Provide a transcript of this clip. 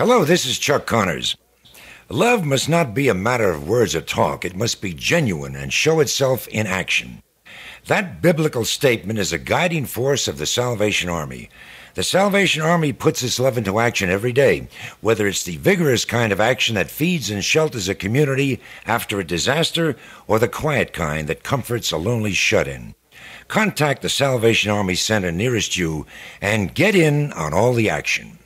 Hello, this is Chuck Connors. Love must not be a matter of words or talk, it must be genuine and show itself in action. That biblical statement is a guiding force of the Salvation Army. The Salvation Army puts its love into action every day, whether it's the vigorous kind of action that feeds and shelters a community after a disaster or the quiet kind that comforts a lonely shut in. Contact the Salvation Army Center nearest you and get in on all the action.